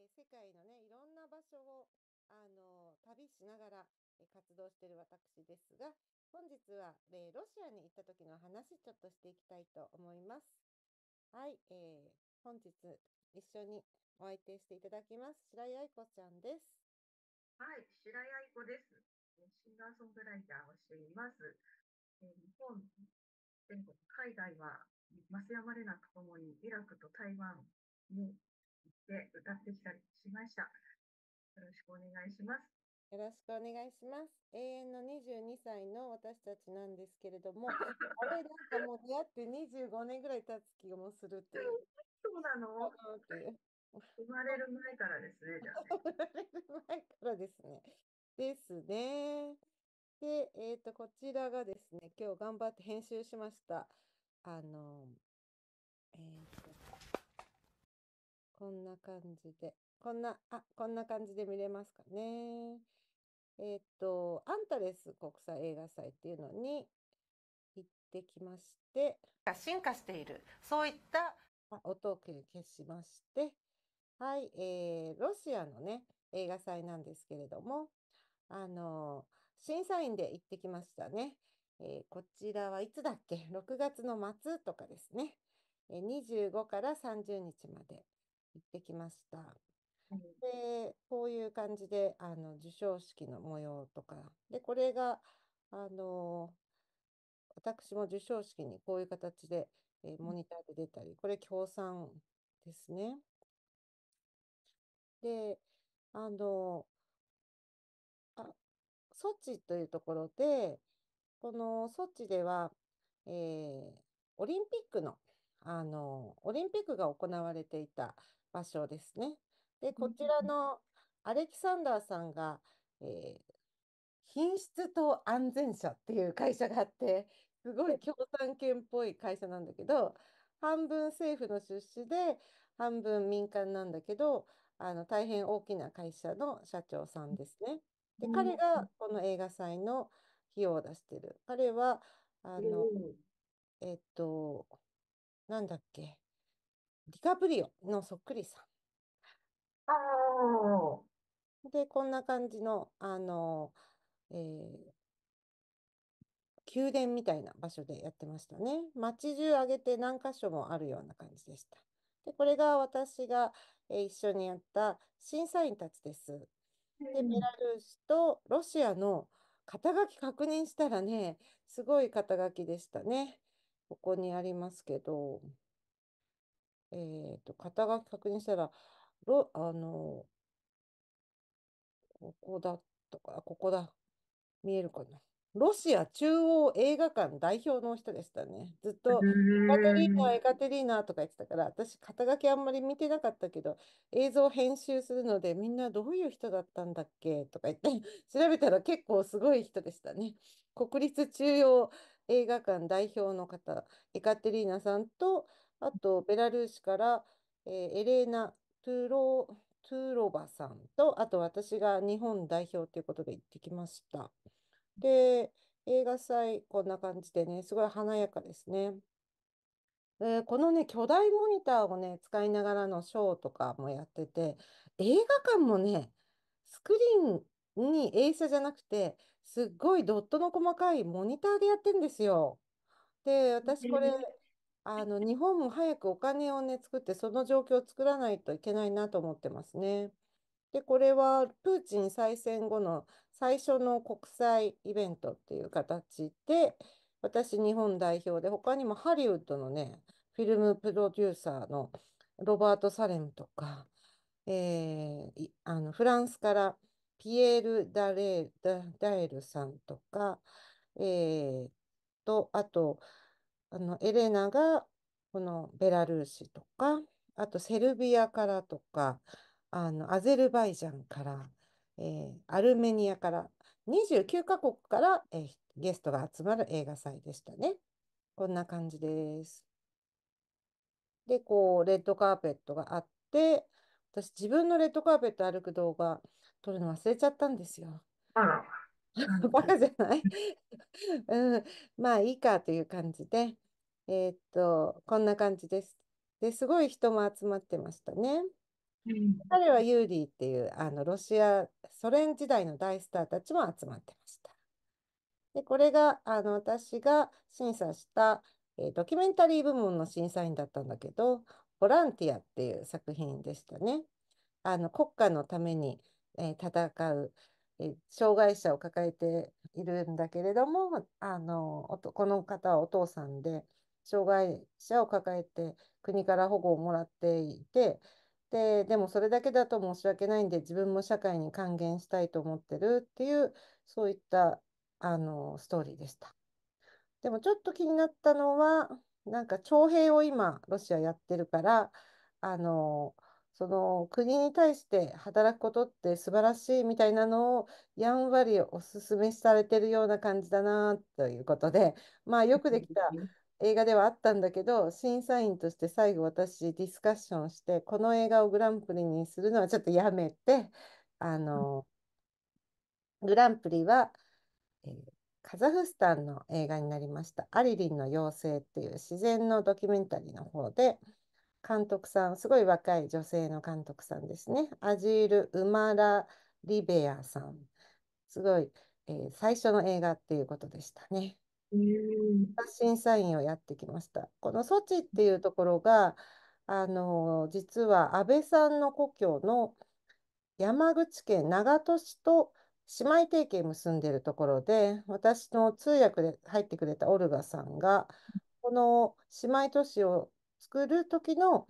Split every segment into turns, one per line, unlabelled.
え世界のね、いろんな場所を、あの旅しながら、え活動している私ですが、本日は、えロシアに行った時の話、ちょっとしていきたいと思います。はい、えー、本日一緒にお相手していただきます、白井愛子ちゃんです。はい、白井愛子です。シンガーソングライターをしています。えー、日本、全国、海外は、増山玲奈とともに、イラクと台湾にで歌ってきたりしました。よろしくお願いします。よろしくお願いします。永遠の22歳の私たちなんですけれども、あれなんかもう出会って25年ぐらい経つ気もするっていう。そうなの生まれる前からですね、じゃあ、ね、生まれる前からですね。ですね。で、えっ、ー、と、こちらがですね、今日頑張って編集しました。あの、えっ、ー、と、こんな感じで。こんな、あ、こんな感じで見れますかね。えっ、と、アンタレス国際映画祭っていうのに行ってきまして。進化している。そういった音を消しまして。はい、えー、ロシアのね、映画祭なんですけれども、あのー、審査員で行ってきましたね。えー、こちらはいつだっけ ?6 月の末とかですね。25から30日まで行ってきました。で、こういう感じで、あの、授賞式の模様とか、で、これが、あの、私も授賞式にこういう形で、えーモニターで出たり、これ協賛ですね。で、あの、あ、ソチというところで、このソチでは、えーオリンピックのあの、オリンピックが行われていた場所ですね。で、こちらのアレキサンダーさんが、えー、品質と安全者っていう会社があって、すごい共産圏っぽい会社なんだけど、半分政府の出資で、半分民間なんだけど、あの大変大きな会社の社長さんですね。で、彼がこの映画祭の費用を出してる。彼は、あの、えっと、なんだっけ、ディカプリオのそっくりさん。あで、こんな感じの、あの、えー、宮殿みたいな場所でやってましたね。街中上げて何箇所もあるような感じでした。で、これが私が、えー、一緒にやった審査員たちです。で、ベラルーシとロシアの肩書き確認したらね、すごい肩書きでしたね。ここにありますけど、えーと、肩書き確認したら、ロあの、ここだとか、ここだ。見えるかな。ロシア中央映画館代表の人でしたね。ずっとエカテリーナ、エカテリーナとか言ってたから、私、肩書きあんまり見てなかったけど、映像編集するので、みんなどういう人だったんだっけとか言って、調べたら結構すごい人でしたね。国立中央映画館代表の方、エカテリーナさんと、あと、ベラルーシから、えーエレーナ・トゥーロ、トゥーロバさんと、あと私が日本代表ということで行ってきました。で、映画祭、こんな感じでね、すごい華やかですね。えーこのね、巨大モニターをね、使いながらのショーとかもやってて、映画館もね、スクリーンに映写じゃなくて、すっごいドットの細かいモニターでやってんですよ。で、私これ、あの、日本も早くお金をね、作って、その状況を作らないといけないなと思ってますね。で、これはプーチン再選後の最初の国際イベントっていう形で、私、日本代表で、他にもハリウッドのね、フィルムプロデューサーのロバート・サレムとか、えー、あのフランスからピエール・ダレダダエルさんとか、えー、と、あと、あのエレナがこのベラルーシとか、あとセルビアからとか、あのアゼルバイジャンから、えー、アルメニアから、29カ国から、えー、ゲストが集まる映画祭でしたね。こんな感じです。で、こう、レッドカーペットがあって、私自分のレッドカーペット歩く動画取るの忘れちゃったんですよ。バカじゃない うん、まあいいかという感じで、えーっと、こんな感じです。で、すごい人も集まってましたね。彼はユーリーっていうあのロシア、ソ連時代の大スターたちも集まってました。で、これがあの私が審査した、えー、ドキュメンタリー部門の審査員だったんだけど、ボランティアっていう作品でしたね。あの国家のためにえー、戦う、えー、障害者を抱えているんだけれども、あの、この方はお父さんで、障害者を抱えて国から保護をもらっていて、で、でもそれだけだと申し訳ないんで、自分も社会に還元したいと思ってるっていう、そういった、あの、ストーリーでした。でもちょっと気になったのは、なんか徴兵を今、ロシアやってるから、あの、その国に対して働くことって素晴らしいみたいなのをやんわりおすすめされてるような感じだなということで、まあ、よくできた映画ではあったんだけど審査員として最後私ディスカッションしてこの映画をグランプリにするのはちょっとやめてあの、グランプリは、えー、カザフスタンの映画になりました「アリリンの妖精」っていう自然のドキュメンタリーの方で。監督さん、すごい若い女性の監督さんですね。アジール・ウマラ・リベアさん。すごい、えー、最初の映画っていうことでしたね。審査員をやってきました。このソチっていうところが、あの実は安倍さんの故郷の山口県長門市と姉妹提携結んでるところで私の通訳で入ってくれたオルガさんがこの姉妹都市を作る時の、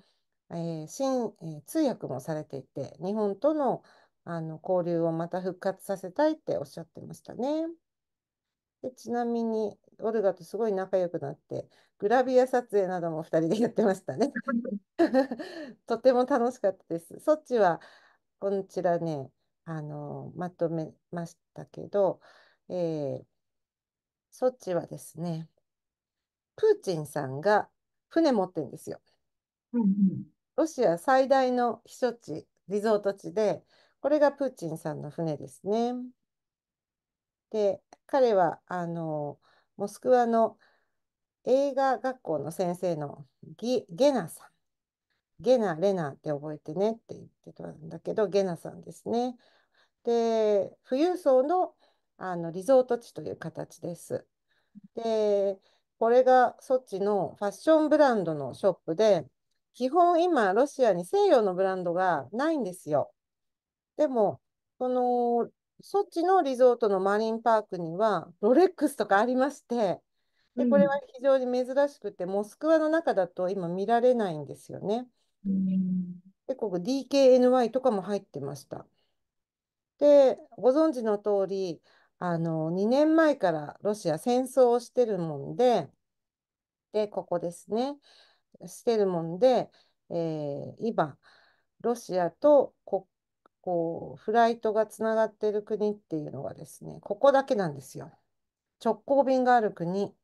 えー新えー通訳もされていて、日本との、あの交流をまた復活させたいっておっしゃってましたね。でちなみに、オルガとすごい仲良くなって、グラビア撮影なども2人でやってましたね。とても楽しかったです。そっちは、こちらね、あのまとめましたけど、えー、そっちはですね、プーチンさんが船持ってんですよ。ロシア最大の避暑地、リゾート地で、これがプーチンさんの船ですね。で、彼は、あの、モスクワの映画学校の先生のゲナさん。ゲナ、レナって覚えてねって言ってたんだけど、ゲナさんですね。で、富裕層の、あのリゾート地という形です。で、これがソチのファッションブランドのショップで、基本今、ロシアに西洋のブランドがないんですよ。でも、このソチのリゾートのマリンパークにはロレックスとかありまして、でこれは非常に珍しくて、うん、モスクワの中だと今見られないんですよね。で、ここ DKNY とかも入ってました。で、ご存知の通り、あの、2年前からロシア戦争をしてるもんで、で、ここですね。してるもんで、えー、今、ロシアとここうフライトがつながってる国っていうのはですね、ここだけなんですよ。直行便がある国。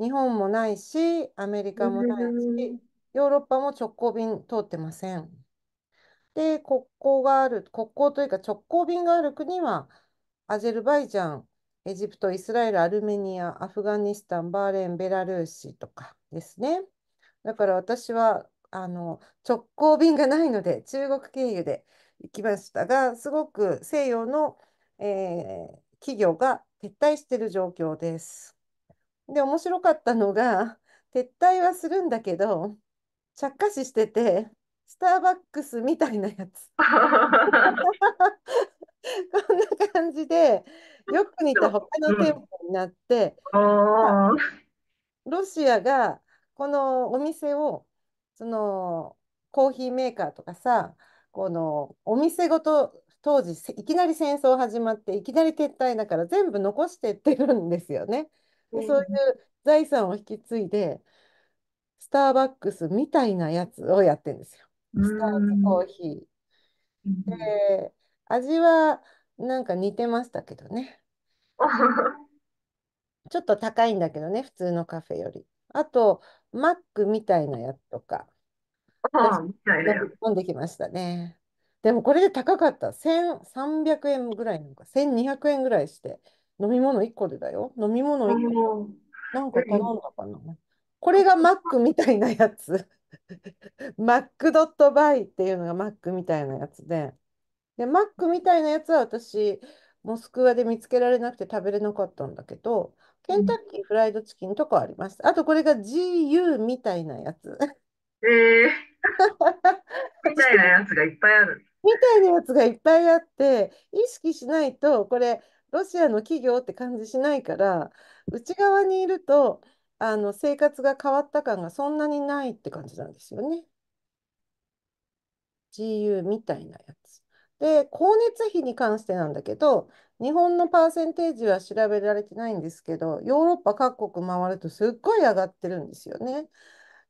日本もないし、アメリカもないし、ヨーロッパも直行便通ってません。で、国交がある、国交というか直行便がある国は、アゼルバイジャン、エジプト、イスラエル、アルメニア、アフガニスタン、バーレン、ベラルーシとかですね。だから私はあの直行便がないので中国経由で行きましたが、すごく西洋の、えー、企業が撤退している状況です。で、面白かったのが、撤退はするんだけど、着火死してて、スターバックスみたいなやつ。こんな感じでよく似た他の店舗になって、うん、ロシアがこのお店をそのコーヒーメーカーとかさこのお店ごと当時いきなり戦争始まっていきなり撤退だから全部残してってるんですよね。でそういう財産を引き継いでスターバックスみたいなやつをやってるんですよ。スターズコーヒー。で味はなんか似てましたけどね。ちょっと高いんだけどね、普通のカフェより。あと、マックみたいなやつとか。ああ、みたいな。飲んできましたね。でもこれで高かった。1300円ぐらいなのか、1200円ぐらいして、飲み物1個でだよ。飲み物1個。なんか頼んだかな。これがマックみたいなやつ。マックドットバイっていうのがマックみたいなやつで、で、マックみたいなやつは私、モスクワで見つけられなくて食べれなかったんだけど、ケンタッキーフライドチキンとかあります。あとこれが GU みたいなやつ。えー、みたいなやつがいっぱいある。みたいなやつがいっぱいあって、意識しないと、これ、ロシアの企業って感じしないから、内側にいると、あの生活が変わった感がそんなにないって感じなんですよね。GU みたいなやつ。で、光熱費に関してなんだけど、日本のパーセンテージは調べられてないんですけど、ヨーロッパ各国回るとすっごい上がってるんですよね。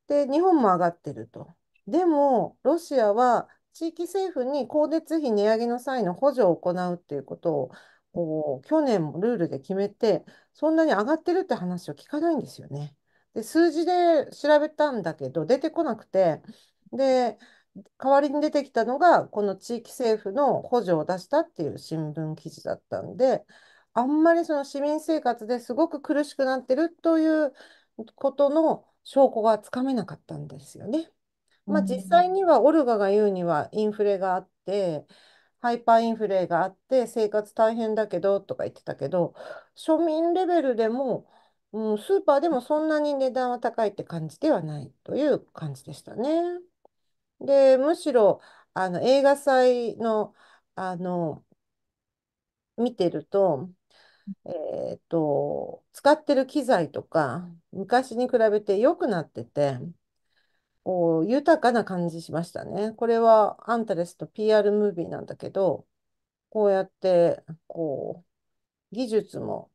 で、日本も上がってると。でも、ロシアは地域政府に光熱費値上げの際の補助を行うっていうことを、こう去年もルールで決めて、そんなに上がってるって話を聞かないんですよね。で、数字で調べたんだけど、出てこなくて、で、代わりに出てきたのが、この地域政府の補助を出したっていう新聞記事だったんで、あんまりその市民生活ですごく苦しくなってるということの証拠がつかめなかったんですよね。まあ、実際にはオルガが言うにはインフレがあって、ハイパーインフレがあって生活大変だけどとか言ってたけど、庶民レベルでも、うん、スーパーでもそんなに値段は高いって感じではないという感じでしたね。で、むしろ、あの、映画祭の、あの、見てると、えっと、使ってる機材とか、昔に比べて良くなってて、こう豊かな感じしましたね。これはアンタレスと PR ムービーなんだけど、こうやって、こう、技術も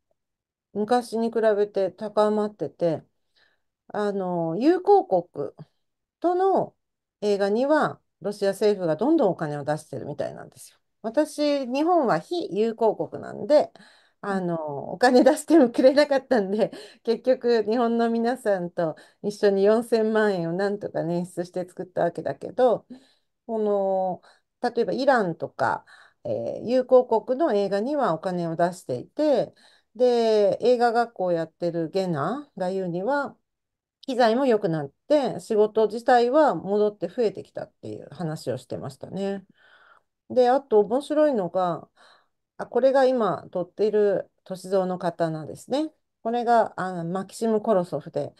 昔に比べて高まってて、あの、友好国との映画にはロシア政府がどんどんお金を出してるみたいなんですよ。私、日本は非友好国なんで、あのお金出してもくれなかったんで結局日本の皆さんと一緒に4,000万円をなんとか捻出して作ったわけだけどこの例えばイランとか、えー、友好国の映画にはお金を出していてで映画学校をやってるゲナが言うには機材も良くなって、仕事自体は戻って増えてきたっていう話をしてましたね。で、あと面白いのが、あ、これが今撮っている歳三の刀ですね。これがあのマキシム・コロソフで、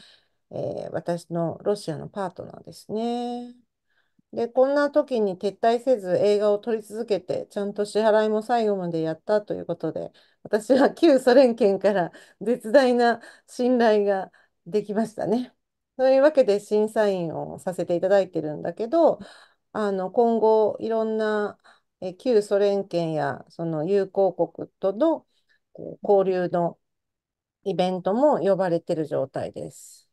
えー私のロシアのパートナーですね。で、こんな時に撤退せず映画を撮り続けて、ちゃんと支払いも最後までやったということで、私は旧ソ連圏から絶大な信頼ができましたね。そういうわけで審査員をさせていただいてるんだけど、あの今後いろんなえ旧ソ連圏やその友好国とのこう交流のイベントも呼ばれてる状態です。